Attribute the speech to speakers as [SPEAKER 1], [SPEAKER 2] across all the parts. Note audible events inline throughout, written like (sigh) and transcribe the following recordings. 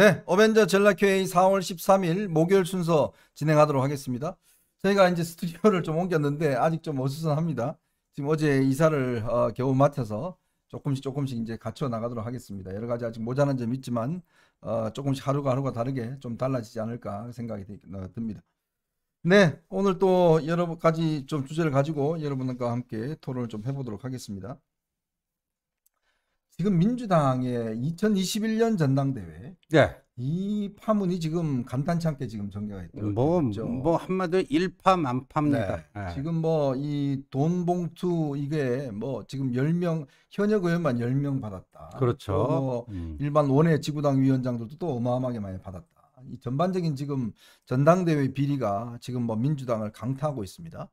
[SPEAKER 1] 네, 어벤져 전략회의 4월 13일 목요일 순서 진행하도록 하겠습니다. 저희가 이제 스튜디오를 좀 옮겼는데 아직 좀 어수선합니다. 지금 어제 이사를 어, 겨우 맡아서 조금씩 조금씩 이제 갖춰 나가도록 하겠습니다. 여러 가지 아직 모자란 점이 있지만 어, 조금씩 하루가 하루가 다르게 좀 달라지지 않을까 생각이 어, 듭니다. 네, 오늘 또 여러 가지 좀 주제를 가지고 여러분과 함께 토론을 좀 해보도록 하겠습니다. 지금 민주당의 2021년 전당대회 예. 이 파문이 지금 간단치 않게 지금 전개가 있더라고요. 뭐, 그렇죠. 뭐,
[SPEAKER 2] 한마디로 일파만파입니다. 네. 네.
[SPEAKER 1] 지금 뭐 이돈 봉투 이게 뭐 지금 10명 현역 의원만 10명 받았다. 그렇죠. 뭐 음. 일반 원외 지구당 위원장들도 또 어마어마하게 많이 받았다. 이 전반적인 지금 전당대회 비리가 지금 뭐 민주당을 강타하고 있습니다.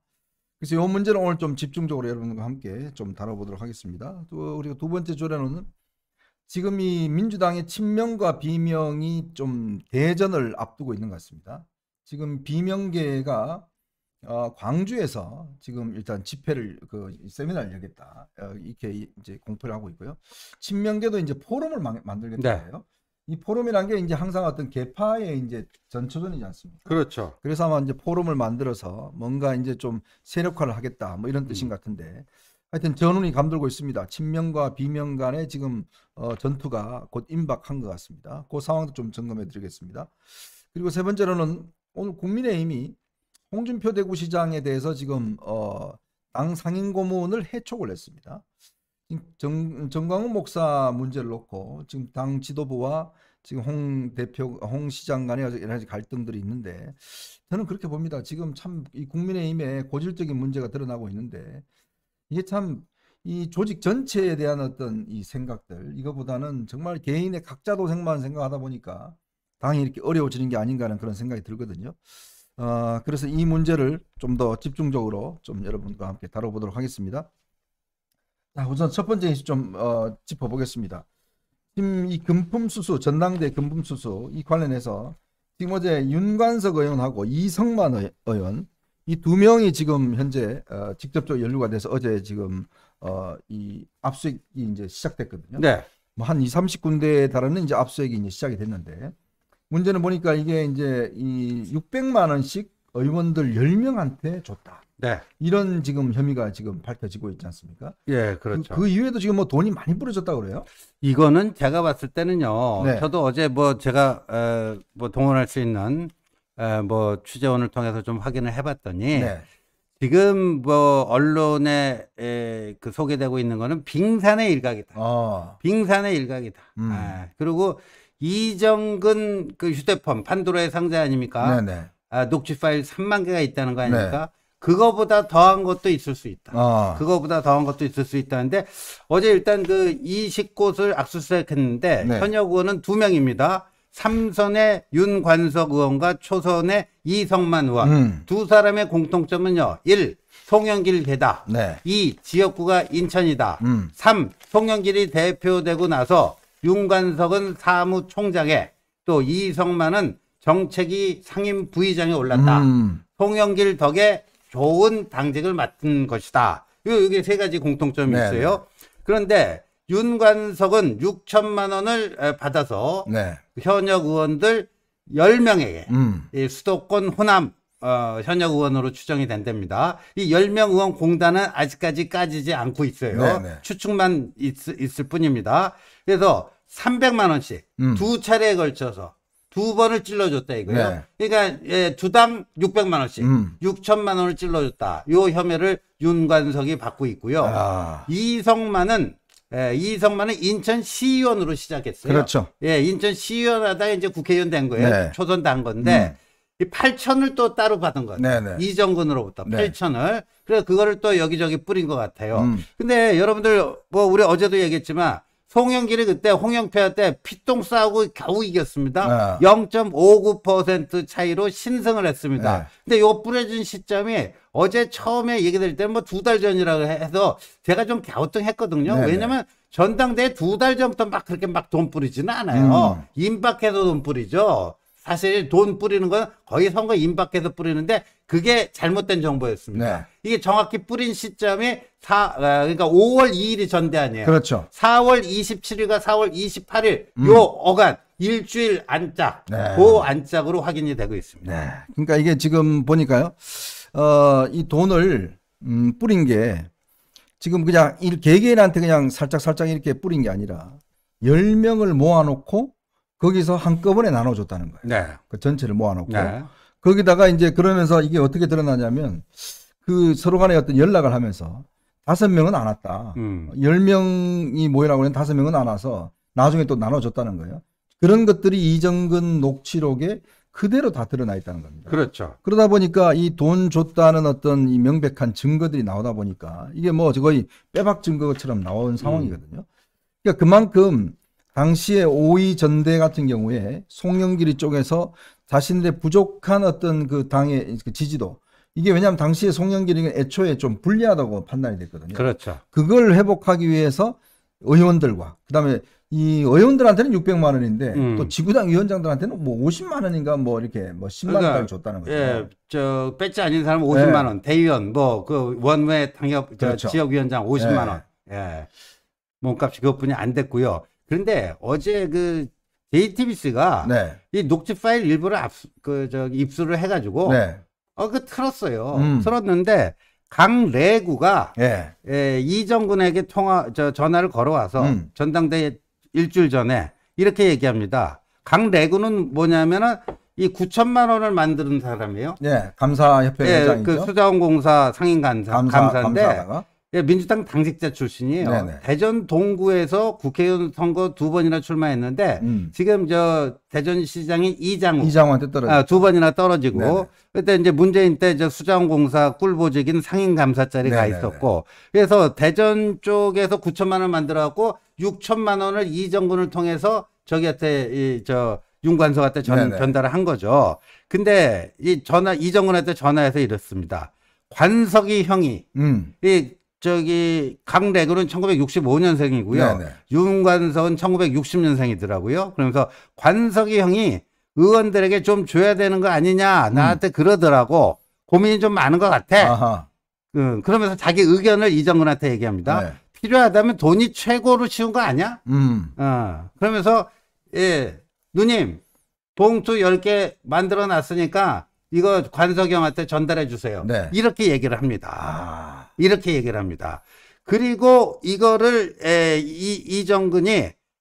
[SPEAKER 1] 그래서 이 문제는 오늘 좀 집중적으로 여러분과 함께 좀 다뤄보도록 하겠습니다. 또 그리고 두 번째 조례는 지금 이 민주당의 친명과 비명이 좀 대전을 앞두고 있는 것 같습니다. 지금 비명계가 어, 광주에서 지금 일단 집회를 그 세미나를 열겠다 어, 이렇게 이제 공표를 하고 있고요. 친명계도 이제 포럼을 마, 만들겠다 해요. 네. 이 포럼이란 게 이제 항상 어떤 개파의 이제 전초전이지 않습니까? 그렇죠. 그래서 아마 이제 포럼을 만들어서 뭔가 이제 좀 세력화를 하겠다 뭐 이런 뜻인 음. 같은데 하여튼 전운이 감돌고 있습니다. 친명과 비명 간의 지금 어, 전투가 곧 임박한 것 같습니다. 그 상황도 좀 점검해 드리겠습니다. 그리고 세 번째로는 오늘 국민의힘이 홍준표 대구시장에 대해서 지금 어, 당 상임 고문을 해촉을 했습니다. 정, 정광훈 목사 문제를 놓고 지금 당 지도부와 지금 홍 대표, 홍 시장 간에 여러 가지 갈등들이 있는데 저는 그렇게 봅니다. 지금 참 이 국민의힘에 고질적인 문제가 드러나고 있는데 이게 참 이 조직 전체에 대한 어떤 이 생각들 이거보다는 정말 개인의 각자 도생만 생각하다 보니까 당이 이렇게 어려워지는 게 아닌가 하는 그런 생각이 들거든요. 어, 그래서 이 문제를 좀 더 집중적으로 좀 여러분과 함께 다뤄보도록 하겠습니다. 자, 아, 우선 첫 번째 이슈 좀 어, 짚어보겠습니다. 지금 이 금품수수, 전당대 금품수수 이 관련해서 지금 어제 윤관석 의원하고 이성만 의원 이 두 명이 지금 현재 어, 직접적 연루가 돼서 어제 지금 어, 이 압수액이 이제
[SPEAKER 2] 시작됐거든요. 네.
[SPEAKER 1] 뭐 한 2, 30군데에 달하는 이제 압수액이 이제 시작이 됐는데 문제는 보니까 이게 이제 이 600만 원씩 의원들 10명한테 줬다. 네. 이런 지금 혐의가 지금 밝혀지고 있지 않습니까?
[SPEAKER 2] 예, 그렇죠. 그,
[SPEAKER 1] 그이후에도 지금 뭐 돈이 많이 뿌려졌다
[SPEAKER 2] 그래요? 이거는 제가 봤을 때는요. 네. 저도 어제 뭐 제가 에, 뭐 동원할 수 있는 에, 뭐 취재원을 통해서 좀 확인을 해봤더니 네. 지금 뭐 언론에 에, 그 소개되고 있는 거는 빙산의 일각이다. 어. 빙산의 일각이다. 음. 에, 예. 그리고 이정근 그 휴대폰 판도라의 상자 아닙니까? 네네. 아, 녹취 파일 3만 개가 있다는 거 아닙니까? 네. 그거보다 더한 것도 있을 수 있다. 어. 그거보다 더한 것도 있을 수 있다는데 어제 일단 그 20곳을 악수수색했는데 네. 현역 의원은 두 명입니다. 삼선의 윤관석 의원과 초선의 이성만 의원. 음. 두 사람의 공통점은요. 1. 송영길 개다. 네. 2. 지역구가 인천이다. 음. 3. 송영길이 대표되고 나서 윤관석은 사무총장에 또 이성만은 정책이 상임 부의장에 올랐다. 음. 송영길 덕에 좋은 당직을 맡은 것이다. 이게 세 가지 공통점이 네네. 있어요. 네. 그런데 윤관석은 6천만 원을 받아서 네. 현역 의원들 10명에게 음. 수도권 호남 어, 현역 의원으로 추정이 된답니다. 이 10명 의원 공단은 아직까지 까지지 않고 있어요. 네네. 네. 추측만 있, 을 뿐입니다. 그래서 300만 원씩 음. 두 차례에 걸쳐서 두 번을 찔러줬다 이거예요. 네. 그러니까 예, 주당 600만 원씩 음. 6천만 원을 찔러줬다. 요 혐의를 윤관석이 받고 있고요. 아. 이성만은 예, 이성만은 인천 시의원으로 시작했어요. 그렇죠. 예, 인천 시의원 하다가 이제 국회의원 된 거예요. 네. 초선 단 건데 음. 이 8천을 또 따로 받은 거예요. 네네. 네. 이정근으로부터 네. 8천을. 그래서 그거를 또 여기저기 뿌린 것 같아요. 음. 근데 여러분들 뭐 우리 어제도 얘기했지만 송영길이 그때 홍영표한테 피똥 싸우고 겨우 이겼습니다. 네. 0.59% 차이로 신승을 했습니다. 네. 근데 요 뿌려진 시점이 어제 처음에 얘기드릴 때는 뭐 두 달 전이라고 해서 제가 좀 갸우뚱했거든요. 네. 네. 왜냐면 전당대회 두달 전부터 막 그렇게 막 돈 뿌리지는 않아요. 음. 임박해서 돈 뿌리죠. 사실 돈 뿌리는 건 거의 선거 임박해서 뿌리는데 그게 잘못된 정보였습니다. 네. 이게 정확히 뿌린 시점이 사 아, 그러니까 5월 2일이 전대 아니에요. 그렇죠. 4월 27일과 4월 28일 음. 요 어간 일주일 안짝, 네. 그 안짝으로 확인이 되고 있습니다. 네.
[SPEAKER 1] 그러니까 이게 지금 보니까요, 어, 이 돈을 음, 뿌린 게 지금 그냥 일 개개인한테 그냥 살짝 살짝 이렇게 뿌린 게 아니라 10명을 모아놓고 거기서 한꺼번에 나눠줬다는 거예요. 네. 그 전체를 모아놓고. 네. 거기다가 이제 그러면서 이게 어떻게 드러나냐면 그 서로 간에 어떤 연락을 하면서 다섯 명은 안 왔다. 음. 열 음. 명이 모이라고 하는 다섯 명은 안 와서 나중에 또 나눠줬다는 거예요. 그런 것들이 이정근 녹취록에 그대로 다 드러나 있다는 겁니다. 그렇죠. 그러다 보니까 이 돈 줬다는 어떤 이 명백한 증거들이 나오다 보니까 이게 뭐 거의 빼박 증거처럼 나온 상황이거든요. 음. 그러니까 그만큼 당시에 오이 전대 같은 경우에 송영길이 쪽에서 자신들의 부족한 어떤 그 당의 그 지지도 이게 왜냐하면 당시에 송영길이 애초에 좀 불리하다고 판단이 됐거든요. 그렇죠. 그걸 회복하기 위해서 의원들과 그다음에 이 의원들한테는 600만 원인데 음. 또 지구당 위원장들한테는 뭐 50만 원인가 뭐 이렇게 뭐 10만 그러니까, 원까지 줬다는 거죠. 예,
[SPEAKER 2] 저 배지 아닌 사람 50만 예. 원, 대의원 뭐 그 원외 당협 그렇죠. 지역 위원장 50만 예. 원. 예. 몸값이 그것뿐이 안 됐고요. 그런데 어제 그 JTBC가 네. 이 녹취 파일 일부를 압수, 그 저기 입수를 해가지고 네. 어그 틀었어요. 음. 틀었는데 강래구가 예. 예, 이정근에게 통화 저 전화를 걸어와서 음. 전당대회 일주일 전에 이렇게 얘기합니다. 강래구는 뭐냐면은 이 9천만 원을 만드는 사람이에요.
[SPEAKER 1] 예, 감사협회 예, 그 회장이죠. 그
[SPEAKER 2] 수자원공사 상임 감사 감사, 감사인데 감사하다가? 예, 민주당 당직자 출신이에요. 네네. 대전 동구에서 국회의원 선거 두 번이나 출마했는데 음. 지금 저 대전시장이 이장우 이장한테 떨어지고 아, 두 번이나 떨어지고 네네. 그때 이제 문재인 때 저 수자원공사 꿀보직인 상임감사자리가 있었고 그래서 대전 쪽에서 9천만 원 만들어갖고 6천만 원을 이정근을 통해서 저기한테 이저 윤관서한테 전, 전달을 한 거죠. 근데 이 전화 이정근한테 전화해서 이렇습니다. 관석이 형이 음. 이 저기 강래군는 1965년생이고요. 윤관석은 1960년생이더라고요. 그러면서 관석이 형이 의원들에게 좀 줘야 되는 거 아니냐 나한테 음. 그러더라고 고민이 좀 많은 것 같아. 아하. 음, 그러면서 자기 의견을 이정근한테 얘기합니다. 네. 필요하다면 돈이 최고로 쉬운 거 아니야? 음. 어, 그러면서 예 누님 봉투 10개 만들어 놨으니까 이거 관석영한테 전달해 주세요. 네. 이렇게 얘기를 합니다. 아. 이렇게 얘기를 합니다. 그리고 이거를 에, 이, 이정근이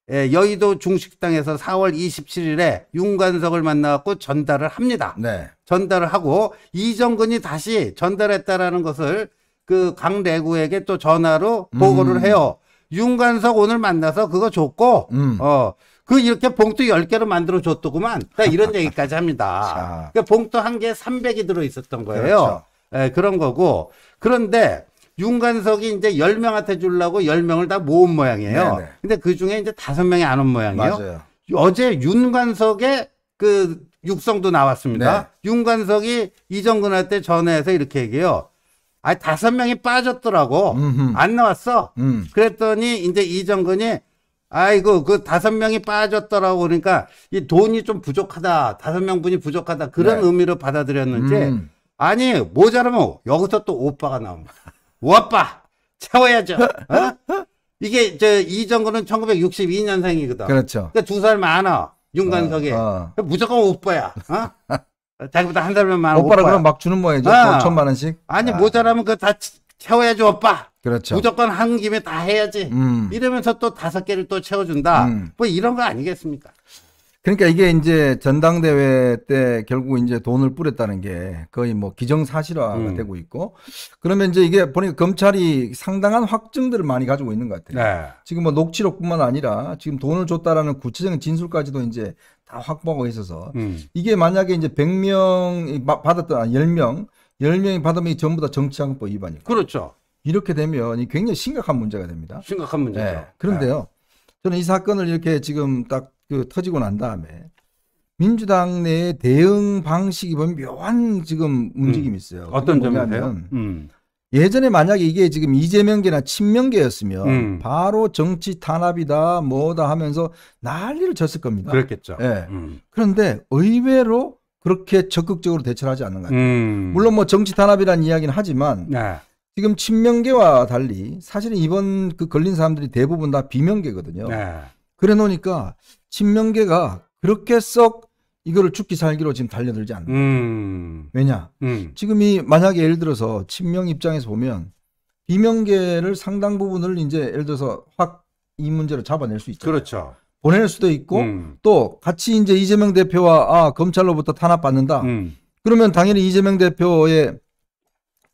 [SPEAKER 2] 에, 여의도 중식당에서 4월 27일에 윤관석을 만나갖고 전달을 합니다. 네. 전달을 하고 이정근이 다시 전달했다라는 것을 그 강래구에게 또 전화로 보고를 음. 해요. 윤관석 오늘 만나서 그거 줬고, 음. 어, 그 이렇게 봉투 10개로 만들어 줬더구만. 이런 (laughs) 얘기까지 합니다. 그러니까 봉투 한 개에 300이 들어 있었던 거예요. 그렇죠 예, 그런 거고. 그런데 윤관석이 이제 10명한테 주려고 10명을 다 모은 모양이에요. 네네. 근데 그 중에 이제 5명이 안 온 모양이에요. 맞아요. 어제 윤관석의 그 육성도 나왔습니다. 네. 윤관석이 이정근한테 전화해서 이렇게 얘기해요. 아, 다섯 명이 빠졌더라고. 음흠. 안 나왔어. 음. 그랬더니 이제 이정근이 아이고 그 다섯 명이 빠졌더라고 그러니까 이 돈이 좀 부족하다 다섯 명분이 부족하다 그런 네. 의미로 받아들였는지 음. 아니 모자라면 여기서 또 오빠가 나옵니다 뭐 오빠 채워야죠 어? 이게 저 이정근은 1962년생이거든 그렇죠 그러니까 두 살 많아 윤관석이 어, 어. 무조건 오빠야 어? 자기보다 한 살만 많아 오빠라 오빠야. 그럼 막 주는 모양이죠 어. 뭐 천만 원씩 아니 아. 모자라면 그다 채워야죠 오빠. 그렇죠. 무조건 한 김에 다 해야지. 음. 이러면서 또 다섯 개를 또 채워준다. 음. 뭐 이런 거 아니겠습니까?
[SPEAKER 1] 그러니까 이게 이제 전당대회 때 결국 이제 돈을 뿌렸다는 게 거의 뭐 기정사실화가 음. 되고 있고 그러면 이제 이게 보니까 검찰이 상당한 확증들을 많이 가지고 있는 것 같아요. 네. 지금 뭐 녹취록뿐만 아니라 지금 돈을 줬다라는 구체적인 진술까지도 이제 다 확보하고 있어서 음. 이게 만약에 이제 100명이 받았던 10명 아, 10명이 받으면 전부 다 정치자금법 위반이고. 그렇죠. 이렇게 되면 굉장히 심각한 문제가 됩니다. 심각한 문제죠. 네. 그런데요. 네. 저는 이 사건을 이렇게 지금 딱그 터지고 난 다음에 민주당 내의 대응 방식이 보면 묘한 지금 움직임이 음. 있어요. 어떤 점이세요? 음. 예전에 만약에 이게 지금 이재명계나 친명계였으면 음. 바로 정치 탄압이다 뭐다 하면서 난리를 쳤을 겁니다. 그렇겠죠. 예. 네. 그런데 의외로 그렇게 적극적으로 대처를 하지 않는 것 같아요. 음. 물론 뭐 정치 탄압이라는 이야기는 하지만 네. 지금 친명계와 달리 사실은 이번 그 걸린 사람들이 대부분 다 비명계거든요. 네. 그래 놓으니까 친명계가 그렇게 썩 이거를 죽기 살기로 지금 달려들지 않는 음. 왜냐? 음. 지금 이 만약에 예를 들어서 친명 입장에서 보면 비명계를 상당 부분을 이제 예를 들어서 확 이 문제로 잡아낼 수 있죠. 그렇죠. 보낼 수도 있고 음. 또 같이 이제 이재명 대표와 아, 검찰로부터 탄압받는다. 음. 그러면 당연히 이재명 대표의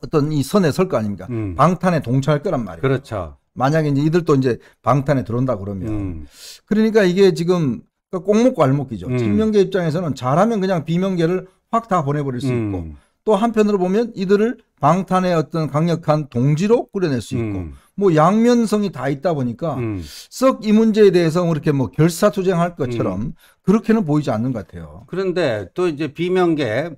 [SPEAKER 1] 어떤 이 선에 설 거 아닙니까? 음. 방탄에 동참할 거란 말이에요. 그렇죠. 만약에 이제 이들도 이제 방탄에 들어온다 그러면 음. 그러니까 이게 지금 그 꽁 먹고 알목기죠. 음. 친명계 입장에서는 잘하면 그냥 비명계를 확 다 보내버릴 수 음. 있고 또 한편으로 보면 이들을 방탄의 어떤 강력한 동지로 꾸려낼 수 있고 음. 뭐 양면성이 다 있다 보니까 음. 썩이 문제에 대해서 그렇게 뭐 결사투쟁할 것처럼 음. 그렇게는 보이지 않는 것 같아요.
[SPEAKER 2] 그런데 또 이제 비명계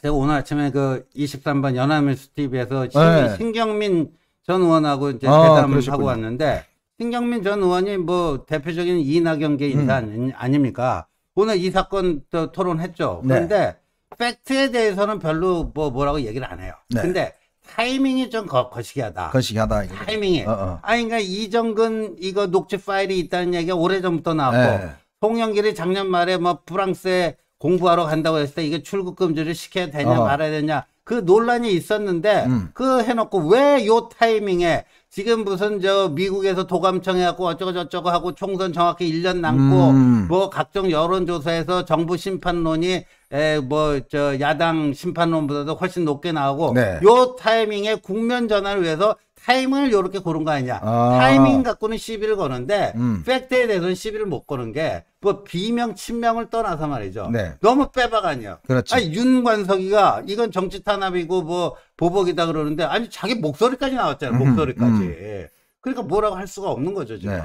[SPEAKER 2] 제가 오늘 아침에 그 23번 연합뉴스 TV에서 네. 신경민 전 의원하고 이제 대담을 아, 하고 왔는데 신경민 전 의원이 뭐 대표적인 이낙연계 인사 음. 아닙니까? 오늘 이 사건 토론했죠. 네. 그런데 팩트에 대해서는 별로 뭐 뭐라고 얘기를 안 해요. 네. 근데 타이밍이 좀 거, 거시기하다.
[SPEAKER 1] 거시기하다. 이거. 타이밍이. 어, 어. 아,
[SPEAKER 2] 그러니까 이정근 이거 녹취 파일이 있다는 얘기가 오래 전부터 나왔고 네. 송영길이 작년 말에 뭐 프랑스에 공부하러 간다고 했을 때 이게 출국 금지를 시켜야 되냐 어. 말아야 되냐 그 논란이 있었는데 음. 그 해놓고 왜 요 타이밍에 지금 무슨 저 미국에서 도감청해 갖고 어쩌고 저쩌고 하고 총선 정확히 1년 남고 음. 뭐 각종 여론조사에서 정부 심판론이 에뭐 저 야당 심판론보다도 훨씬 높게 나오고 네. 요 타이밍에 국면 전환을 위해서 타이밍을 요렇게 고른 거 아니냐. 아. 타이밍 갖고는 시비를 거는데 음. 팩트에 대해서는 시비를 못 거는 게 뭐 비명 친명을 떠나서 말이죠. 네. 너무 빼박 아니야. 그렇죠. 아니 윤관석이가 이건 정치 탄압이고 뭐 보복이다 그러는데 아니 자기 목소리까지 나왔잖아요. 음. 목소리까지. 음, 음. 그러니까 뭐라고 할 수가 없는 거죠 지금. 네.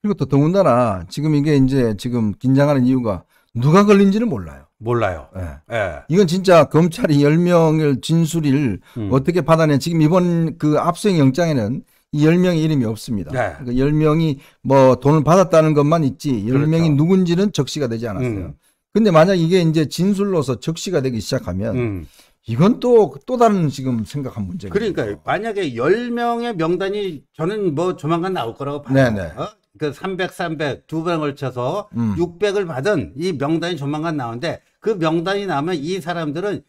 [SPEAKER 1] 그리고 또 더군다나 지금 이게 이제 지금 긴장하는 이유가 누가 걸린지는 몰라요. 몰라요. 예. 예. 이건 진짜 검찰이 10명을 진술을 음. 어떻게 받아낸 지금 이번 그 압수행 영장에는 이 10명의 이름이 없습니다. 네. 그 그러니까 10명이 뭐 돈을 받았다는 것만 있지 10명이 그렇죠. 누군지는 적시가 되지 않았어요. 음. 근데 만약 이게 이제 진술로서 적시가 되기 시작하면 음. 이건 또, 또 다른 지금 생각한 문제입니다.
[SPEAKER 2] 그러니까 만약에 10명의 명단이 저는 뭐 조만간 나올 거라고 봐요. 네네. 어? 네. 그 300, 300 두번 걸쳐서 음. 600을 받은 이 명단이 조만간 나오는데 그 명단이 나면 오이 사람들은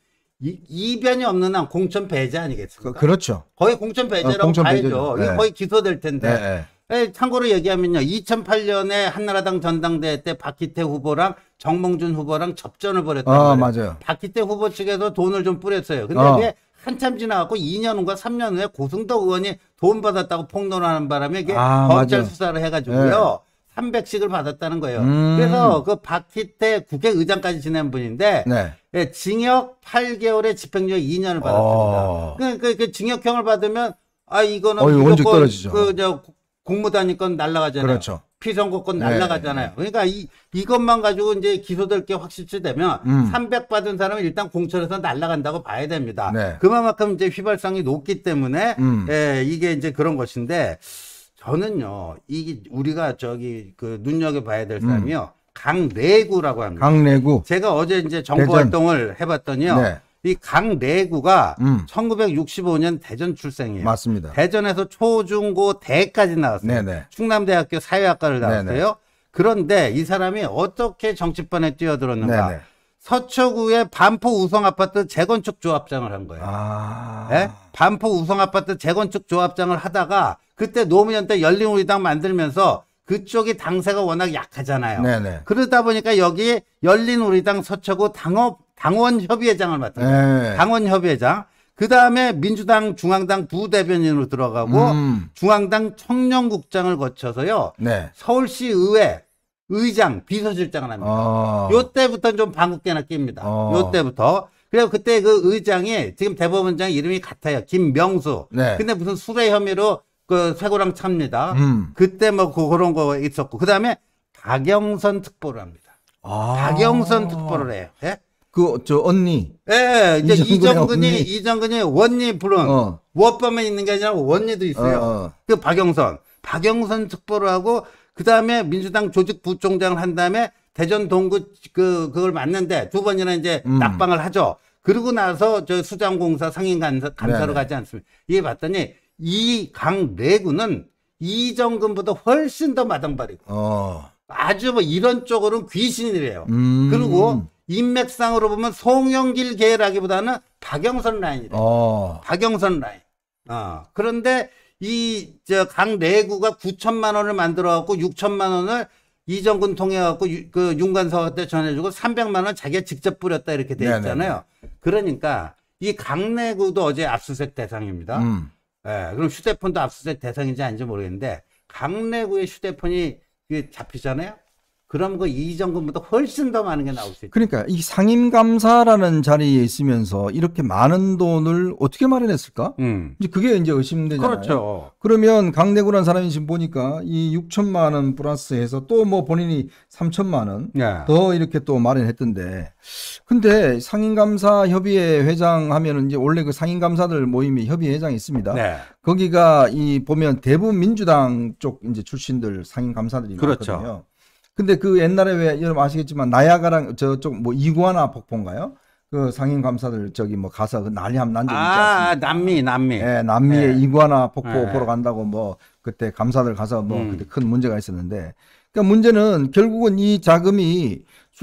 [SPEAKER 2] 이, 이변이 없는 한 공천 배제 아니겠습니까? 그, 렇죠 거의 공천 어, 배제라고 어, 봐야죠. 네. 거의 기소될 텐데. 네, 네. 참고로 얘기하면요. 2008년에 한나라당 전당대회 때 박희태 후보랑 정몽준 후보랑 접전을 벌였단 어, 아, 이에요 맞아요. 박희태 후보 측에서 돈을 좀 뿌렸어요. 근데 어. 이게 한참 지나갖고 2년 후가 3년 후에 고승덕 의원이 돈 받았다고 폭로하는 바람에 이게 아, 검찰 맞아. 수사를 해가지고요. 네. 300씩을 받았다는 거예요. 음. 그래서 그 박희태 국회의장까지 지낸 분인데 네. 예, 징역 8개월에 집행유예 2년을 받았습니다. 어. 그, 그, 그 징역형을 받으면 아 이거는 어, 원칙 떨어지죠. 그저 공무단위권 날라가잖아요. 그렇죠. 피선거권 네. 날라가잖아요. 그러니까 이 이것만 가지고 이제 기소될 게확실치 되면 음. 300 받은 사람은 일단 공천에서 날라간다고 봐야 됩니다. 네. 그만큼 이제 휘발성이 높기 때문에 음. 예, 이게 이제 그런 것인데 저는요 이 우리가 저기 그 눈여겨 봐야 될 음. 사람이요 음. 강내구라고 합니다. 강내구. 제가 어제 이제 정보 활동을 해봤더니요. 네. 이강내구가 음. 1965년 대전 출생이에요. 맞습니다. 대전에서 초중고 대까지 나왔어요. 네네. 충남대학교 사회학과를 나왔어요. 네네. 그런데 이 사람이 어떻게 정치판에 뛰어들었는가? 네네. 서초구의 반포 우성 아파트 재건축 조합장을 한 거예요. 아... 네? 반포 우성 아파트 재건축 조합장을 하다가 그때 노무현 때 열린우리당 만들면서 그쪽이 당세가 워낙 약하잖아요. 네네. 그러다 보니까 여기 열린우리당 서초구 당업 당원협의회장을 맡은 네. 당원협의회장. 그 다음에 민주당 중앙당 부대변인으로 들어가고 음. 중앙당 청년국장을 거쳐서요. 네. 서울시 의회 의장 비서실장을 합니다. 어. 요때부터 는좀 방국계나 낍니다. 어. 요때부터. 그리고 그때 그 의장이 지금 대법원장 이름이 같아요. 김명수. 네. 근데 무슨 수배 혐의로 그 쇠고랑 찹니다. 음. 그때 뭐 그, 그런 거 있었고. 그 다음에 박영선 특보를 합니다. 아. 박영선 특보를 해요. 예? 그저 언니. 예, 예, 예. 이제 이정근이 언니. 이정근이 원니 부른 어. 워밤에 있는 게 아니라 원니도 있어요. 어. 어. 그 박영선, 박영선 특보를 하고 그 다음에 민주당 조직부총장을 한 다음에 대전 동구 그 그걸 맞는데 두 번이나 이제 음. 낙방을 하죠. 그러고 나서 저 수장공사 상인 간사, 감사로 네, 네. 가지 않습니까? 이게 봤더니 이 강 내구는 이정근보다 훨씬 더 마당발이고
[SPEAKER 1] 어.
[SPEAKER 2] 아주 뭐 이런 쪽으로는 귀신이래요. 음. 그리고 인맥상으로 보면 송영길 계라기보다는 박영선 라인이다
[SPEAKER 1] 어.
[SPEAKER 2] 박영선 라인. 어. 그런데 이저강 내구가 9천만 원을 만들어 갖고 6천만 원을 이정근 통해 갖고 그 윤관석 때 전해주고 300만 원 자기가 직접 뿌렸다 이렇게 돼 있잖아요. 네네. 그러니까 이 강내구도 어제 압수수색 대상입니다. 음. 예, 그럼 휴대폰도 압수수색 대상인지 아닌지 모르겠는데 강내구의 휴대폰이 그 잡히잖아요. 그럼 그이정금보다 훨씬 더 많은 게 나올 수
[SPEAKER 1] 있죠. 그러니까 이 상임감사라는 자리에 있으면서 이렇게 많은 돈을 어떻게 마련했을까? 음. 이제 그게 이제 의심되잖아요. 그렇죠. 그러면 강대구라는 사람이 지금 보니까 이 6천만 원 플러스해서 또 뭐 본인이 3천만 원더 예. 이렇게 또 마련했던데. 근데 상임감사 협의회 회장 하면은 이제 원래 그 상임감사들 모임이 협의회 회장이 있습니다. 네. 거기가 이 보면 대부분 민주당 쪽 이제 출신들 상임감사들이 그렇죠. 많거든요. 근데 그 옛날에 왜 여러분 아시겠지만 나야가랑 저쪽 뭐 이구아나 폭포인가요? 그상인 감사들 저기 뭐 가서 그 난리함 난적 있지 아, 않습니까? 아, 남미, 남미. 예, 남미의 예. 이구아나 폭포 예. 보러 간다고 뭐 그때 감사들 가서 뭐 음. 그때 큰 문제가 있었는데 그러니까 문제는 결국은 이 자금이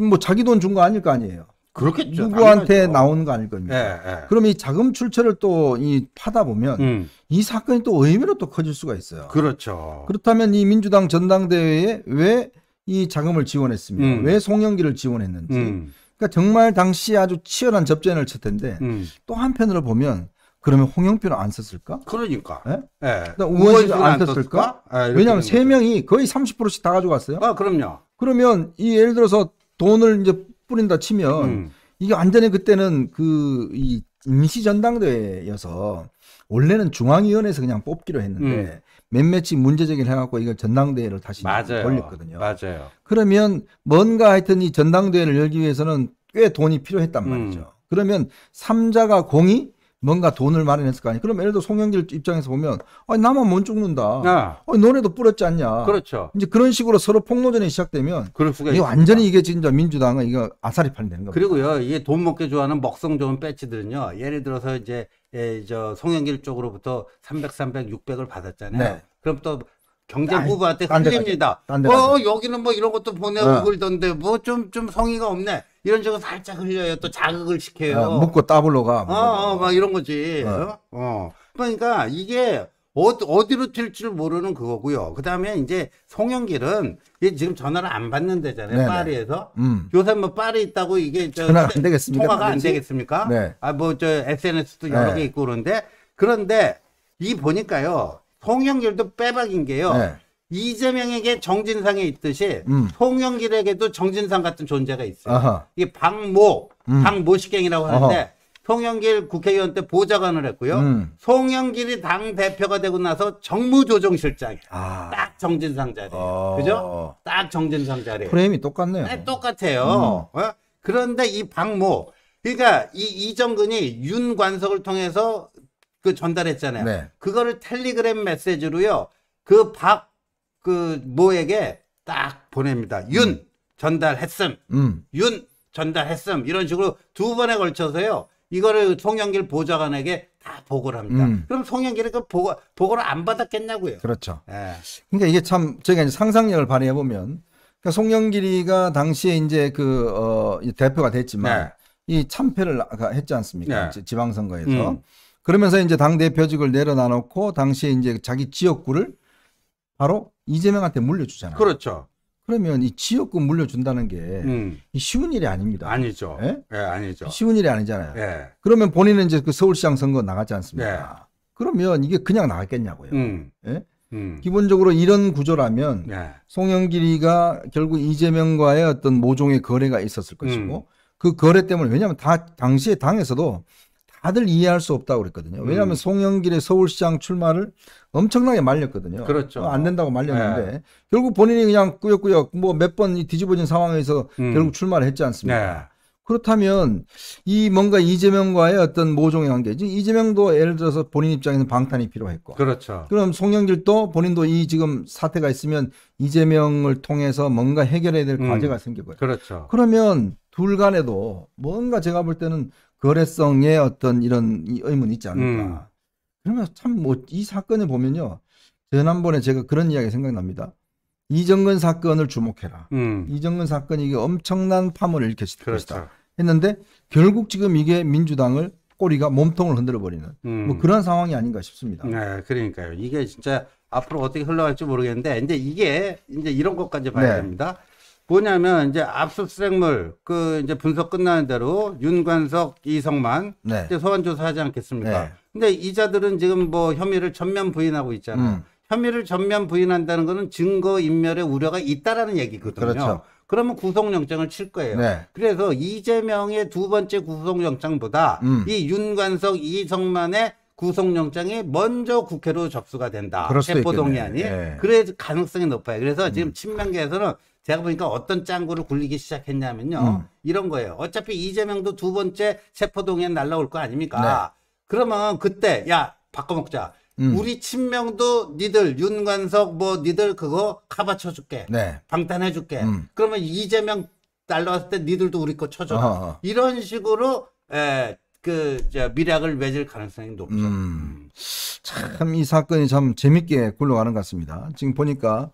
[SPEAKER 1] 뭐 자기 돈 준 거 아닐 거 아니에요. 그렇겠죠. 누구한테 당연하죠. 나온 거 아닐 겁니다 예, 예. 그럼 이 자금 출처를 또이 파다 보면 음. 이 사건이 또 의미로 또 커질 수가 있어요.
[SPEAKER 2] 그렇죠.
[SPEAKER 1] 그렇다면 이 민주당 전당대회에 왜이 자금을 지원했습니다. 음. 왜 송영기를 지원했는지. 음. 그러니까 정말 당시 아주 치열한 접전을 쳤텐데또 음. 한편으로 보면 그러면 홍영표는 안 썼을까?
[SPEAKER 2] 그러니까. 예? 네? 네. 우원식안 썼을까? 네, 왜냐하면 세
[SPEAKER 1] 명이 거의 30%씩 다 가져갔어요. 아, 그럼요. 그러면 이 예를 들어서 돈을 이제 뿌린다 치면 음. 이게 완전히 그때는 그 이 임시 전당대회여서 원래는 중앙위원회에서 그냥 뽑기로 했는데 음. 몇몇이 문제 제기를 해갖고 이걸 전당대회를 다시 맞아요. 돌렸거든요. 맞아요. 그러면 뭔가 하여튼 이 전당대회를 열기 위해서는 꽤 돈이 필요했단 음. 말이죠. 음. 그러면 3자가 공이 뭔가 돈을 마련했을 거 아니에요. 그럼 예를 들어 송영길 입장에서 보면 아니 나만 못 죽는다. 아. 아니 너네도 뿌렸지 않냐. 그렇죠. 이제 그런 식으로 서로 폭로전이 시작되면 그럴
[SPEAKER 2] 수가 이게 완전히
[SPEAKER 1] 이게 진짜 민주당은 이거 아사리판이 되는 겁니다.
[SPEAKER 2] 그리고요. 이게 돈 먹게 좋아하는 먹성 좋은 배치들은요. 예를 들어서 이제 예, 저 송영길 쪽으로부터 300, 300, 600을 받았잖아요. 네. 그럼 또 경제부부한테 흔집니다. 어, 여기는 뭐 이런 것도 보내고 어. 그러던데 뭐 좀 좀 성의가 없네. 이런 식으로 살짝 흘려요. 또 자극을 시켜요. 어, 묻고 따블로 가. 어, 어, 막 이런 거지. 어. 어. 그러니까 이게 어디로 튈 줄 모르는 그거고요. 그 다음에 이제 송영길은 지금 전화를 안 받는 데잖아요. 네네. 파리에서. 음. 요새 뭐 파리 있다고 이게 저 전화가 안 되겠습니까? 통화가 안 되겠습니까? 네. 아, 뭐 저 SNS도 여러 네. 개 있고 그런데 그런데 이 보니까요. 송영길도 빼박인 게요. 네. 이재명에게 정진상에 있듯이 음. 송영길에게도 정진상 같은 존재가 있어요. 아하. 이게 박모, 음. 박모식갱이라고 하는데 어허. 송영길 국회의원 때 보좌관을 했고요. 음. 송영길이 당 대표가 되고 나서 정무조정실장이 아. 딱 정진상 자리예요. 어. 그죠? 딱 정진상 자리예요.
[SPEAKER 1] 프레임이 똑같네요. 네,
[SPEAKER 2] 똑같아요. 음. 어. 그런데 이 박모, 그러니까 이 이정근이 윤관석을 통해서 그 전달했잖아요. 네. 그거를 텔레그램 메시지로요. 그 박 그 모에게 딱 보냅니다. 윤 음. 전달했음. 음. 윤 전달했음. 이런 식으로 두 번에 걸쳐서요. 이거를 송영길 보좌관에게 다 보고를 합니다. 음. 그럼 송영길이 그 보고 보고를 안 받았겠냐고요. 그렇죠. 예.
[SPEAKER 1] 그러니까 이게 참 저희가 이제 상상력을 발휘해 보면 그러니까 송영길이가 당시에 이제 그 어, 대표가 됐지만 네. 이 참패를 했지 않습니까? 네. 지방선거에서. 음. 그러면서 이제 당 대표직을 내려놔놓고 당시에 이제 자기 지역구를 바로 이재명한테 물려주잖아요. 그렇죠. 그러면 이 지역구 물려준다는 게 음. 쉬운 일이 아닙니다.
[SPEAKER 2] 아니죠. 예? 예,
[SPEAKER 1] 아니죠. 쉬운 일이 아니잖아요. 예. 그러면 본인은 이제 그 서울시장 선거 나가지 않습니까? 예. 그러면 이게 그냥 나갔겠냐고요. 음. 예? 음. 기본적으로 이런 구조라면 예. 송영길이가 결국 이재명과의 어떤 모종의 거래가 있었을 것이고 음. 그 거래 때문에 왜냐하면 다 당시에 당에서도 다들 이해할 수 없다고 그랬거든요. 왜냐하면 음. 송영길의 서울시장 출마를 엄청나게 말렸거든요. 그렇죠. 안 된다고 말렸는데 네. 결국 본인이 그냥 꾸역꾸역 뭐 몇 번 뒤집어진 상황에서 음. 결국 출마를 했지 않습니까? 네. 그렇다면 이 뭔가 이재명과의 어떤 모종의 관계. 지 이재명도 예를 들어서 본인 입장에는 방탄이 필요했고. 그렇죠. 그럼 송영길도 본인도 이 지금 사태가 있으면 이재명을 통해서 뭔가 해결해야 될 음. 과제가 생기고요. 겨 그렇죠. 그러면 둘 간에도 뭔가 제가 볼 때는 거래성의 어떤 이런 의문이 있지 않을까. 음. 그러면 참 뭐 이 사건을 보면요. 지난번에 제가 그런 이야기 생각납니다. 이정근 사건을 주목해라. 음. 이정근 사건이 이게 엄청난 파문을 일으켰을 그렇죠. 것이다. 했는데 결국 지금 이게 민주당을 꼬리가 몸통을 흔들어 버리는 음. 뭐 그런 상황이 아닌가 싶습니다.
[SPEAKER 2] 네, 그러니까요. 이게 진짜 앞으로 어떻게 흘러갈지 모르겠는데 이제 이게 이제 이런 것까지 봐야 네. 됩니다. 뭐냐면 이제 압수수색물 그 이제 분석 끝나는 대로 윤관석, 이성만 네. 이제 소환 조사하지 않겠습니까? 네. 근데 이자들은 지금 뭐 혐의를 전면 부인하고 있잖아요. 음. 혐의를 전면 부인한다는 거는 증거 인멸의 우려가 있다라는 얘기거든요. 그렇죠. 그러면 구속영장을 칠 거예요. 네. 그래서 이재명의 두 번째 구속영장보다 음. 이 윤관석, 이성만의 구속영장이 먼저 국회로 접수가 된다. 세포동의안이 네. 예. 그래 가능성이 높아요. 그래서 지금 음. 친명계에서는 제가 보니까 어떤 짱구를 굴리기 시작했냐면요. 음. 이런 거예요. 어차피 이재명도 두 번째 세포동에 날라올 거 아닙니까? 네. 그러면 그때 야 바꿔먹자. 음. 우리 친명도 니들 윤관석 뭐 니들 그거 카바 쳐줄게. 네. 방탄해줄게. 음. 그러면 이재명 날라왔을 때 니들도 우리 거 쳐줘. 어허. 이런 식으로 에, 그 저, 미략을 맺을 가능성이 높죠. 음.
[SPEAKER 1] 참이 사건이 참 재밌게 굴러가는 것 같습니다. 지금 보니까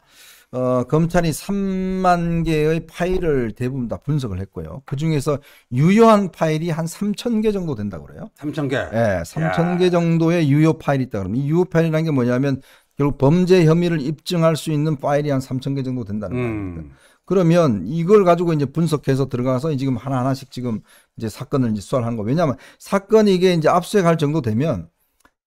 [SPEAKER 1] 어, 검찰이 3만 개의 파일을 대부분 다 분석을 했고요. 그 중에서 유효한 파일이 한 3천 개 정도 된다고 그래요.
[SPEAKER 2] 3천 개. 네, 예,
[SPEAKER 1] 3천 개 정도의 유효 파일이 있다 그러면 이 유효 파일이라는 게 뭐냐면 결국 범죄 혐의를 입증할 수 있는 파일이 한 3천 개 정도 된다는 음. 거예요. 그러면 이걸 가지고 이제 분석해서 들어가서 지금 하나하나씩 지금 이제 사건을 이제 수사를 한 거. 왜냐하면 사건이 이게 이제 압수해 갈 정도 되면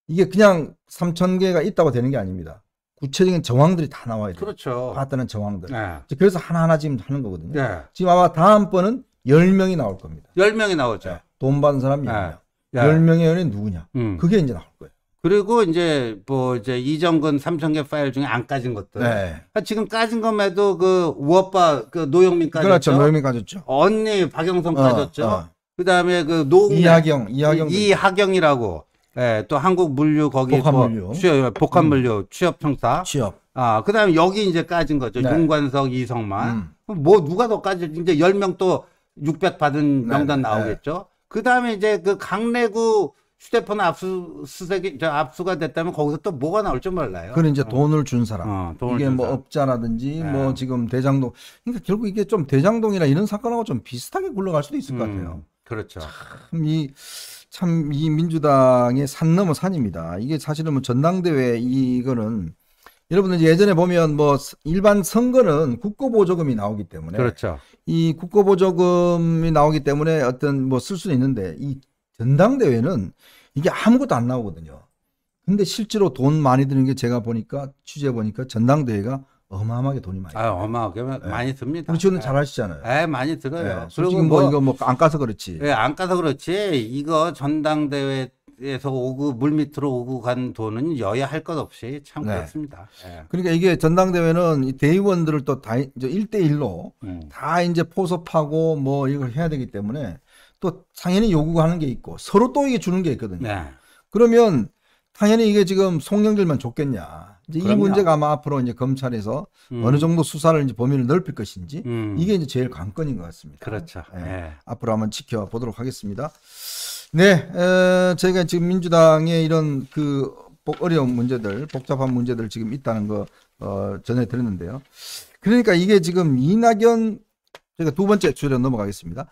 [SPEAKER 1] 이게 그냥 3천 개가 있다고 되는 게 아닙니다. 구체적인 정황들이 다 나와야 돼요. 그렇죠. 봤다는 정황들. 네. 그래서 하나하나 지금 하는 거거든요. 네. 지금 아마 다음번은 10명이 나올 겁니다.
[SPEAKER 2] 10명이 나오죠. 네.
[SPEAKER 1] 돈 받은 사람 10명. 네. 10명의 연예인 누구냐. 음. 그게 이제 나올 거예요.
[SPEAKER 2] 그리고 이제 뭐 이제 이정근 삼천개 파일 중에 안 까진 것들. 네. 그러니까 지금 까진 것만 해도 그 우오빠 그 노영민 까졌죠. 그렇죠. 노영민 까졌죠. 언니 박영선 어, 까졌죠. 어. 그다음에 그노웅 이하경 이하경 이하경이라고 예, 또 한국 물류 거기 복합물류. 뭐 취업 예, 복합물류 음. 취업 청사 취업. 아, 그다음에 여기 이제 까진 거죠. 네. 윤관석, 이성만. 음. 뭐 누가 더 까지 이제 열 명또 600 받은 네, 명단 네. 나오겠죠. 네. 그다음에 이제 그 강내구 휴대폰 압수수색이 저 압수가 됐다면 거기서 또 뭐가 나올지 몰라요. 그는 이제
[SPEAKER 1] 어. 돈을 준 사람. 어, 돈을 이게 준뭐 사람. 업자라든지 네. 뭐 지금 대장동. 그러니까 결국 이게 좀 대장동이나 이런 사건하고 좀 비슷하게 굴러갈 수도 있을 음. 것 같아요. 그렇죠. 참이참이 참 이 민주당의 산 넘어 산입니다. 이게 사실은 뭐 전당대회 이거는 여러분들 예전에 보면 뭐 일반 선거는 국고보조금이 나오기 때문에 그렇죠. 이 국고보조금이 나오기 때문에 어떤 뭐 쓸 수는 있는데 이 전당대회는 이게 아무것도 안 나오거든요. 근데 실제로 돈 많이 드는 게 제가 보니까 취재 보니까 전당대회가 어마어마하게 돈이 많이.
[SPEAKER 2] 아, 어마하게 네. 많이 듭니다.
[SPEAKER 1] 우리 지원은 네. 잘 하시잖아요.
[SPEAKER 2] 예, 네, 많이 들어요. 네. 솔직히 뭐, 뭐 이거 뭐 안 까서 그렇지. 예, 안 까서 그렇지. 이거 전당대회 에서 오고 물 밑으로 오고 간 돈은 여야 할 것 없이 참 네. 그렇습니다. 네.
[SPEAKER 1] 그러니까 이게 전당대회는 대의원들을 또다 1대1로 음. 다 이제 포섭하고 뭐 이걸 해야 되기 때문에 또 당연히 요구 하는 게 있고 서로 또 이게 주는 게 있거든요. 네. 그러면 당연히 이게 지금 송영길만 좋겠냐. 이제 이 문제가 아마 앞으로 이제 검찰에서 음. 어느 정도 수사를 이제 범위를 넓힐 것인지 음. 이게 이제 제일 관건인 것 같습니다.
[SPEAKER 2] 그렇죠. 네. 네.
[SPEAKER 1] 앞으로 한번 지켜보도록 하겠습니다. 네, 에, 저희가 지금 민주당의 이런 그 어려운 문제들, 복잡한 문제들 지금 있다는 거 어, 전해드렸는데요. 그러니까 이게 지금 이낙연 저희가 두 번째 주제로 넘어가겠습니다.